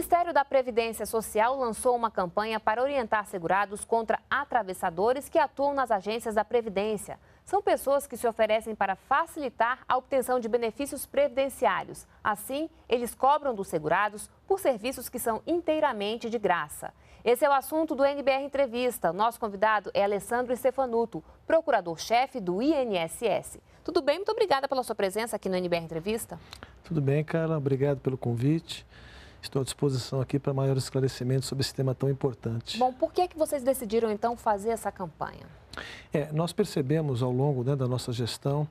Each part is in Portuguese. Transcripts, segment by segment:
Ministério da Previdência Social lançou uma campanha para orientar segurados contra atravessadores que atuam nas agências da Previdência. São pessoas que se oferecem para facilitar a obtenção de benefícios previdenciários. Assim, eles cobram dos segurados por serviços que são inteiramente de graça. Esse é o assunto do NBR Entrevista. Nosso convidado é Alessandro Stefanuto, procurador-chefe do INSS. Tudo bem? Muito obrigada pela sua presença aqui no NBR Entrevista. Tudo bem, Carla. Obrigado pelo convite. Estou à disposição aqui para maiores esclarecimentos sobre esse tema tão importante. Bom, por que, é que vocês decidiram então fazer essa campanha? É, nós percebemos ao longo né, da nossa gestão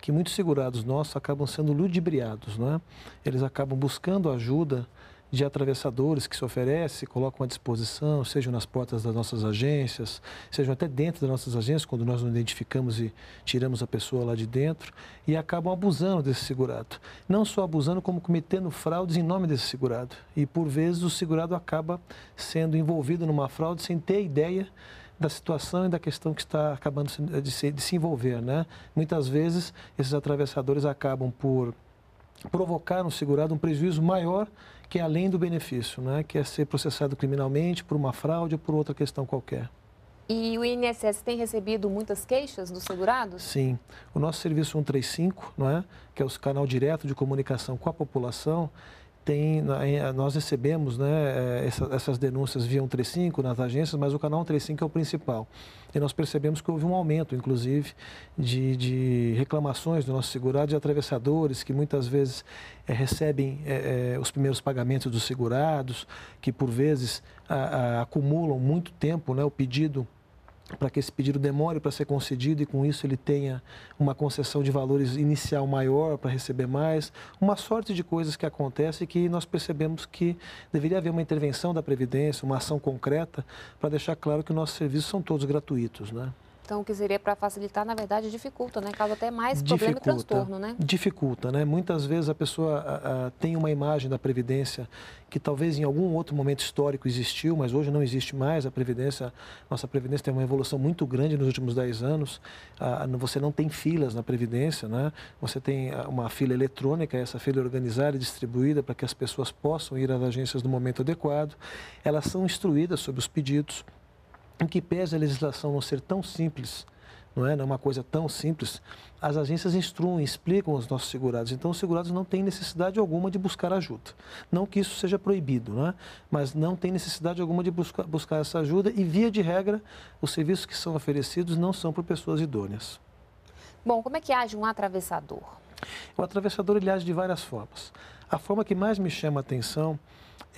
que muitos segurados nossos acabam sendo ludibriados, é? Eles acabam buscando ajuda de atravessadores que se oferece, colocam à disposição, sejam nas portas das nossas agências, sejam até dentro das nossas agências, quando nós não identificamos e tiramos a pessoa lá de dentro, e acabam abusando desse segurado. Não só abusando, como cometendo fraudes em nome desse segurado. E por vezes o segurado acaba sendo envolvido numa fraude sem ter ideia da situação e da questão que está acabando de se, de se envolver. Né? Muitas vezes, esses atravessadores acabam por provocar no segurado um prejuízo maior que é além do benefício, né? que é ser processado criminalmente por uma fraude ou por outra questão qualquer. E o INSS tem recebido muitas queixas dos segurados? Sim. O nosso serviço 135, não é? que é o canal direto de comunicação com a população, tem, eh, nós recebemos né, eh, essa, essas denúncias via 135 nas agências, mas o canal 135 é o principal. E nós percebemos que houve um aumento, inclusive, de, de reclamações do nosso segurado, de atravessadores que muitas vezes é, recebem é, os primeiros pagamentos dos segurados, que por vezes a, a, acumulam muito tempo né, o pedido para que esse pedido demore para ser concedido e com isso ele tenha uma concessão de valores inicial maior para receber mais, uma sorte de coisas que acontece que nós percebemos que deveria haver uma intervenção da previdência, uma ação concreta para deixar claro que nossos serviços são todos gratuitos, né? Então, o que seria para facilitar, na verdade, dificulta, né? Causa até mais dificulta, problema e transtorno, né? Dificulta, né? Muitas vezes a pessoa a, a, tem uma imagem da Previdência que talvez em algum outro momento histórico existiu, mas hoje não existe mais. A Previdência, nossa Previdência tem uma evolução muito grande nos últimos 10 anos. A, você não tem filas na Previdência, né? Você tem uma fila eletrônica, essa fila organizada e distribuída para que as pessoas possam ir às agências no momento adequado. Elas são instruídas sobre os pedidos em que pese a legislação não ser tão simples, não é, não é uma coisa tão simples, as agências instruem, explicam aos nossos segurados. Então, os segurados não têm necessidade alguma de buscar ajuda. Não que isso seja proibido, não é? mas não tem necessidade alguma de buscar, buscar essa ajuda e, via de regra, os serviços que são oferecidos não são para pessoas idôneas. Bom, como é que age um atravessador? O atravessador ele age de várias formas. A forma que mais me chama a atenção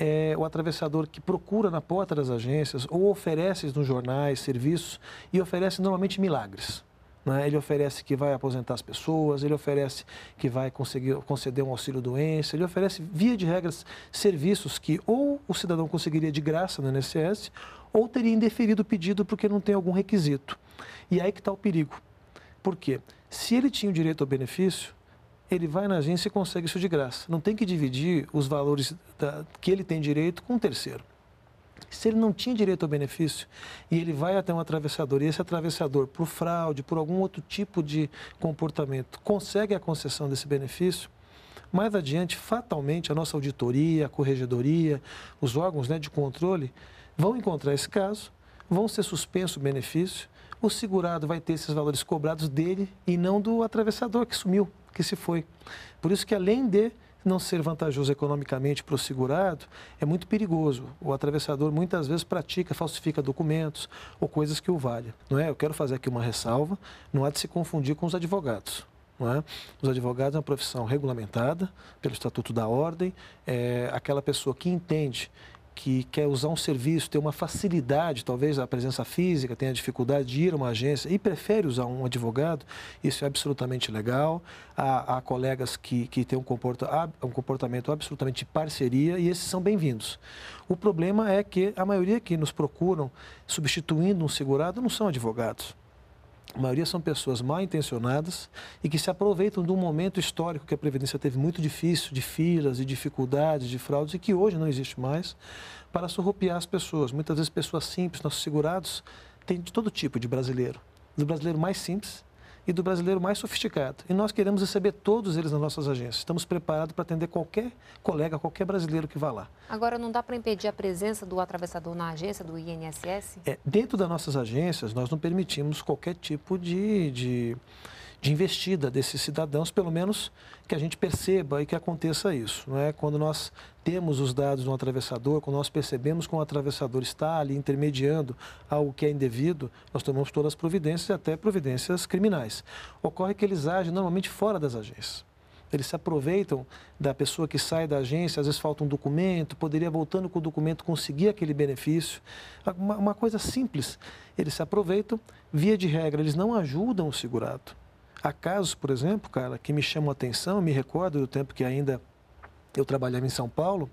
é o atravessador que procura na porta das agências ou oferece nos jornais serviços e oferece normalmente milagres. Né? Ele oferece que vai aposentar as pessoas, ele oferece que vai conseguir conceder um auxílio doença, ele oferece, via de regras, serviços que ou o cidadão conseguiria de graça no INSS ou teria indeferido o pedido porque não tem algum requisito. E aí que está o perigo. Por quê? Se ele tinha o direito ao benefício, ele vai na agência e consegue isso de graça. Não tem que dividir os valores da, que ele tem direito com um terceiro. Se ele não tinha direito ao benefício e ele vai até um atravessador, e esse atravessador, por fraude, por algum outro tipo de comportamento, consegue a concessão desse benefício, mais adiante, fatalmente, a nossa auditoria, a corregedoria, os órgãos né, de controle vão encontrar esse caso, vão ser suspenso o benefício, o segurado vai ter esses valores cobrados dele e não do atravessador que sumiu que se foi. Por isso que além de não ser vantajoso economicamente para o segurado, é muito perigoso. O atravessador muitas vezes pratica, falsifica documentos ou coisas que o valha. Não é? Eu quero fazer aqui uma ressalva, não há de se confundir com os advogados. É? Os advogados é uma profissão regulamentada pelo Estatuto da Ordem, é aquela pessoa que entende que quer usar um serviço, tem uma facilidade, talvez a presença física, tenha dificuldade de ir a uma agência e prefere usar um advogado, isso é absolutamente legal. Há, há colegas que, que têm um, comporta, um comportamento absolutamente de parceria e esses são bem-vindos. O problema é que a maioria que nos procuram substituindo um segurado não são advogados a maioria são pessoas mal intencionadas e que se aproveitam de um momento histórico que a Previdência teve muito difícil, de filas, de dificuldades, de fraudes, e que hoje não existe mais, para surrupiar as pessoas. Muitas vezes pessoas simples, nossos segurados, tem de todo tipo de brasileiro. Do brasileiro mais simples e do brasileiro mais sofisticado. E nós queremos receber todos eles nas nossas agências. Estamos preparados para atender qualquer colega, qualquer brasileiro que vá lá. Agora, não dá para impedir a presença do atravessador na agência do INSS? É, dentro das nossas agências, nós não permitimos qualquer tipo de, de de investida desses cidadãos, pelo menos que a gente perceba e que aconteça isso. Não é? Quando nós temos os dados no atravessador, quando nós percebemos que um atravessador está ali intermediando algo que é indevido, nós tomamos todas as providências e até providências criminais. Ocorre que eles agem normalmente fora das agências. Eles se aproveitam da pessoa que sai da agência, às vezes falta um documento, poderia, voltando com o documento, conseguir aquele benefício. Uma, uma coisa simples. Eles se aproveitam, via de regra, eles não ajudam o segurado Há casos, por exemplo, cara, que me chamam a atenção, me recordo do tempo que ainda eu trabalhava em São Paulo,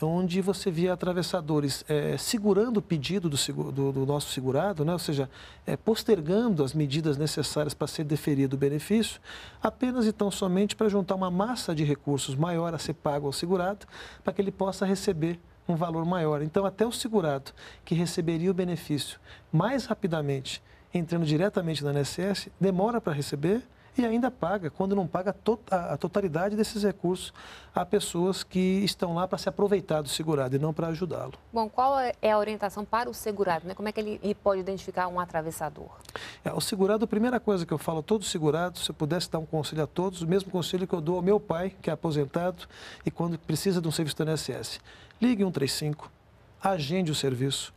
onde você via atravessadores é, segurando o pedido do, do, do, nosso segurado, né? ou seja, é, postergando as medidas necessárias para ser deferido o benefício, apenas e tão somente para juntar uma massa de recursos maior a ser pago ao segurado, para que ele possa receber um valor maior. Então, até o segurado que receberia o benefício mais rapidamente entrando diretamente na NSS, demora para receber e ainda paga, quando não paga a totalidade desses recursos a pessoas que estão lá para se aproveitar do segurado e não para ajudá-lo. Bom, qual é, é a orientação para o segurado? Né? Como é que ele pode identificar um atravessador? É, o segurado, a primeira coisa que eu falo a todo segurado, se eu pudesse dar um conselho a todos, o mesmo conselho que eu dou ao meu pai, que é aposentado e quando precisa de um serviço da NSS. Ligue 135, agende o serviço,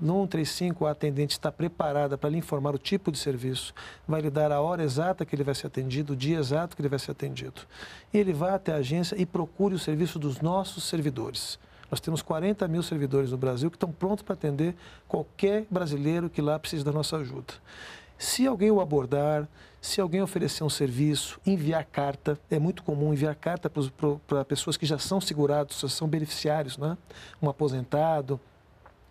no 135, a atendente está preparada para lhe informar o tipo de serviço, vai lhe dar a hora exata que ele vai ser atendido, o dia exato que ele vai ser atendido. E ele vai até a agência e procure o serviço dos nossos servidores. Nós temos 40 mil servidores no Brasil que estão prontos para atender qualquer brasileiro que lá precise da nossa ajuda. Se alguém o abordar, se alguém oferecer um serviço, enviar carta, é muito comum enviar carta para pessoas que já são segurados, já são beneficiários, né? um aposentado,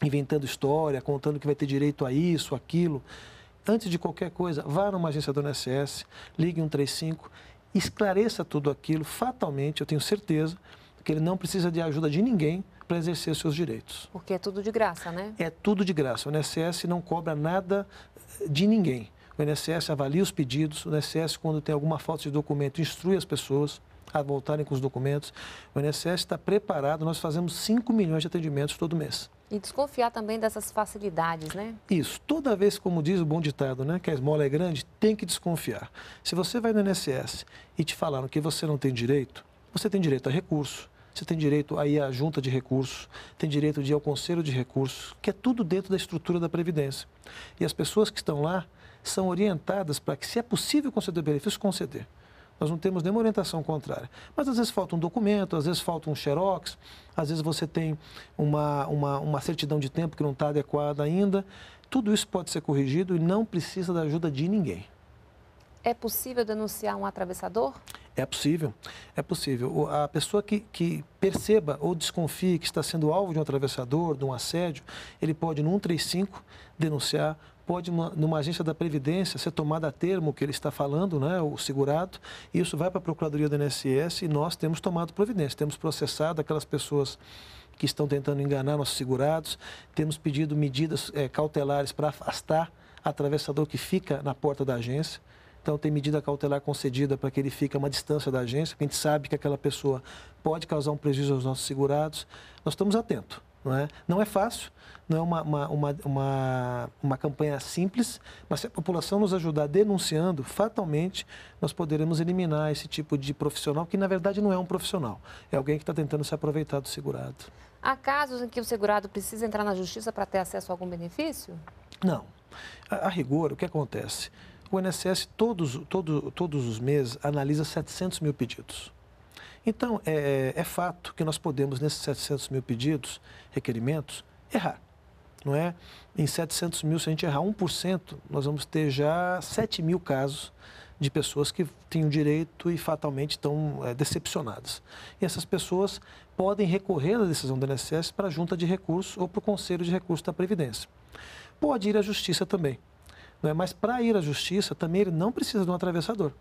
inventando história, contando que vai ter direito a isso, aquilo. Antes de qualquer coisa, vá numa agência do INSS, ligue 135, esclareça tudo aquilo. Fatalmente, eu tenho certeza que ele não precisa de ajuda de ninguém para exercer seus direitos. Porque é tudo de graça, né? É tudo de graça. O INSS não cobra nada de ninguém. O INSS avalia os pedidos, o INSS, quando tem alguma falta de documento, instrui as pessoas a voltarem com os documentos. O INSS está preparado, nós fazemos 5 milhões de atendimentos todo mês. E desconfiar também dessas facilidades, né? Isso. Toda vez, como diz o bom ditado, né, que a esmola é grande, tem que desconfiar. Se você vai no INSS e te falaram que você não tem direito, você tem direito a recurso, você tem direito a ir à junta de recursos, tem direito de ir ao conselho de recursos, que é tudo dentro da estrutura da Previdência. E as pessoas que estão lá são orientadas para que, se é possível conceder benefício, conceder. Nós não temos nenhuma orientação contrária. Mas às vezes falta um documento, às vezes falta um xerox, às vezes você tem uma, uma, uma certidão de tempo que não está adequada ainda. Tudo isso pode ser corrigido e não precisa da ajuda de ninguém. É possível denunciar um atravessador? É possível, é possível. A pessoa que, que perceba ou desconfie que está sendo alvo de um atravessador, de um assédio, ele pode no 135 denunciar, pode numa agência da Previdência ser tomada a termo o que ele está falando, né, o segurado, e isso vai para a Procuradoria do INSS e nós temos tomado providência, temos processado aquelas pessoas que estão tentando enganar nossos segurados, temos pedido medidas é, cautelares para afastar atravessador que fica na porta da agência. Então, tem medida cautelar concedida para que ele fique a uma distância da agência, porque a gente sabe que aquela pessoa pode causar um prejuízo aos nossos segurados. Nós estamos atentos. Não é, não é fácil, não é uma, uma, uma, uma, uma campanha simples, mas se a população nos ajudar denunciando, fatalmente nós poderemos eliminar esse tipo de profissional, que na verdade não é um profissional, é alguém que está tentando se aproveitar do segurado. Há casos em que o segurado precisa entrar na justiça para ter acesso a algum benefício? Não. A, a rigor, o que acontece? o INSS, todos, todo, todos os meses, analisa 700 mil pedidos. Então, é, é, é, fato que nós podemos, nesses 700 mil pedidos, requerimentos, errar. Não é? Em 700 mil, se a gente errar 1%, nós vamos ter já 7 mil casos de pessoas que têm o direito e fatalmente estão é, decepcionadas. E essas pessoas podem recorrer da decisão do INSS para a junta de recursos ou para o conselho de recursos da Previdência. Pode ir à justiça também é, Mas para ir à justiça, também ele não precisa de um atravessador.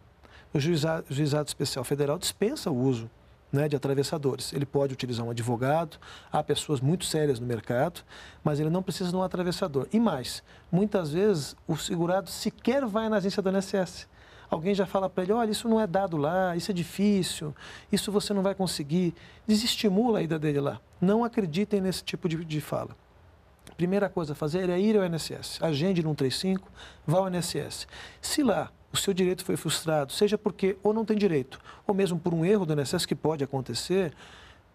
O juizado, juizado especial federal dispensa o uso né, de atravessadores. Ele pode utilizar um advogado, há pessoas muito sérias no mercado, mas ele não precisa de um atravessador. E mais, muitas vezes o segurado sequer vai na agência do INSS. Alguém já fala para ele: olha, isso não é dado lá, isso é difícil, isso você não vai conseguir. Desestimula a ida dele lá. Não acreditem nesse tipo de, de fala primeira coisa a fazer é ir ao INSS. Agende no 135, vá ao INSS. Se lá o seu direito foi frustrado, seja porque ou não tem direito, ou mesmo por um erro do INSS que pode acontecer,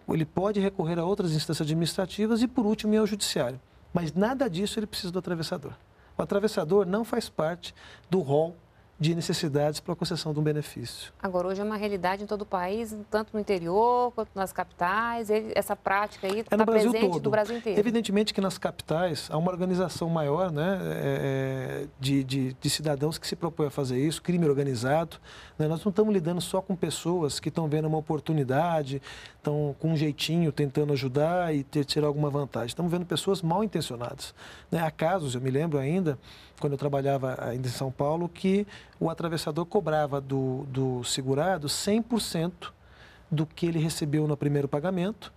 ele pode recorrer a outras instâncias administrativas e, por último, ir ao judiciário. Mas nada disso ele precisa do atravessador. O atravessador não faz parte do rol de necessidades para a concessão de um benefício. Agora, hoje é uma realidade em todo o país, tanto no interior quanto nas capitais, ele, essa prática aí está é tá presente todo. do Brasil inteiro. Evidentemente que nas capitais há uma organização maior né, é, é de, de, de, cidadãos que se propõe a fazer isso, crime organizado. Né? Nós não estamos lidando só com pessoas que estão vendo uma oportunidade, estão com um jeitinho tentando ajudar e ter, tirar alguma vantagem. Estamos vendo pessoas mal intencionadas. Né? Há casos, eu me lembro ainda, quando eu trabalhava ainda em São Paulo, que o atravessador cobrava do, do segurado 100% do que ele recebeu no primeiro pagamento.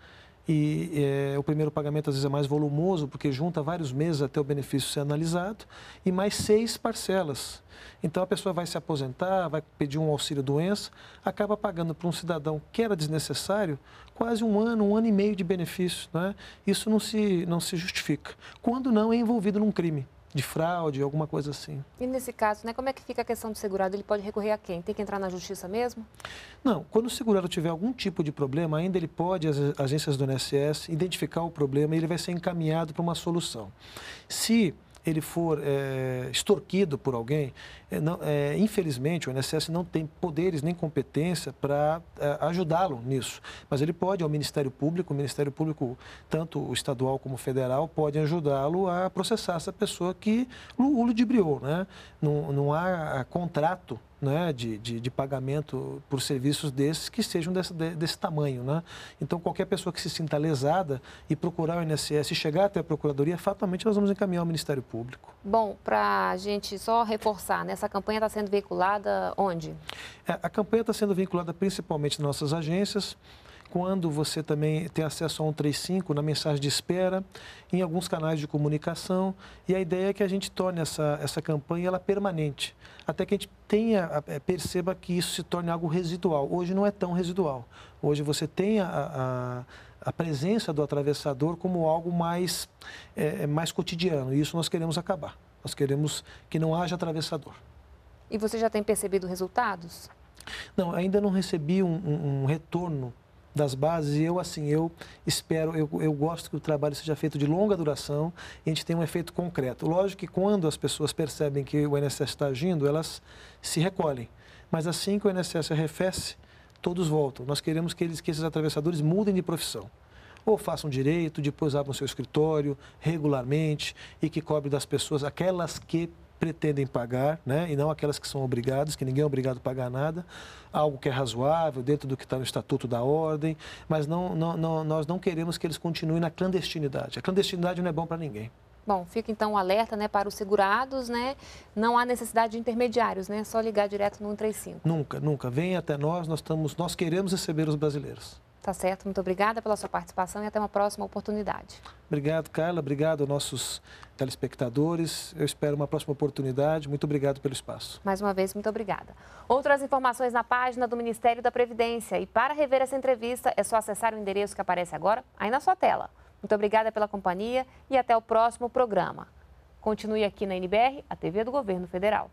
E é, o primeiro pagamento às vezes é mais volumoso, porque junta vários meses até o benefício ser analisado, e mais seis parcelas. Então a pessoa vai se aposentar, vai pedir um auxílio-doença, acaba pagando para um cidadão que era desnecessário quase um ano, um ano e meio de benefício. Né? Isso não se, não se justifica. Quando não é envolvido num crime de fraude, alguma coisa assim. E nesse caso, né, como é que fica a questão do segurado? Ele pode recorrer a quem? Tem que entrar na justiça mesmo? Não, quando o segurado tiver algum tipo de problema, ainda ele pode, as agências do INSS, identificar o problema e ele vai ser encaminhado para uma solução. Se ele for é, extorquido por alguém, é, não, é, infelizmente o INSS não tem poderes nem competência para é, ajudá-lo nisso. Mas ele pode ao Ministério Público, o Ministério Público, tanto o estadual como o federal, pode ajudá-lo a processar essa pessoa que o ludibriou. Né? Não, não há contrato né, de, de, de, pagamento por serviços desses que sejam desse, desse tamanho. Né? Então, qualquer pessoa que se sinta lesada e procurar o INSS e chegar até a Procuradoria, fatalmente nós vamos encaminhar ao Ministério Público. Bom, para a gente só reforçar, né, essa campanha está sendo veiculada onde? É, a campanha está sendo vinculada principalmente nas nossas agências quando você também tem acesso ao 135 na mensagem de espera, em alguns canais de comunicação. E a ideia é que a gente torne essa, essa campanha ela permanente, até que a gente tenha, é, perceba que isso se torne algo residual. Hoje não é tão residual. Hoje você tem a, a, a presença do atravessador como algo mais, é, é, mais cotidiano. E isso nós queremos acabar. Nós queremos que não haja atravessador. E você já tem percebido resultados? Não, ainda não recebi um, um, um retorno das bases e eu assim eu espero eu, eu gosto que o trabalho seja feito de longa duração e a gente tem um efeito concreto lógico que quando as pessoas percebem que o INSS está agindo elas se recolhem mas assim que o INSS arrefece todos voltam nós queremos que eles que esses atravessadores mudem de profissão ou façam direito depois abram seu escritório regularmente e que cobre das pessoas aquelas que pretendem pagar, né? e não aquelas que são obrigadas, que ninguém é obrigado a pagar nada, algo que é razoável, dentro do que está no Estatuto da Ordem, mas não, não, não, nós não queremos que eles continuem na clandestinidade. A clandestinidade não é bom para ninguém. Bom, fica então o alerta né, para os segurados, né? Não há necessidade de intermediários, né? É só ligar direto no 135. Nunca, nunca. Venha até nós, nós, estamos, nós queremos receber os brasileiros. Tá certo. Muito obrigada pela sua participação e até uma próxima oportunidade. Obrigado, Carla. Obrigado aos nossos telespectadores. Eu espero uma próxima oportunidade. Muito obrigado pelo espaço. Mais uma vez, muito obrigada. Outras informações na página do Ministério da Previdência. E para rever essa entrevista, é só acessar o endereço que aparece agora aí na sua tela. Muito obrigada pela companhia e até o próximo programa. Continue aqui na NBR, a TV do Governo Federal.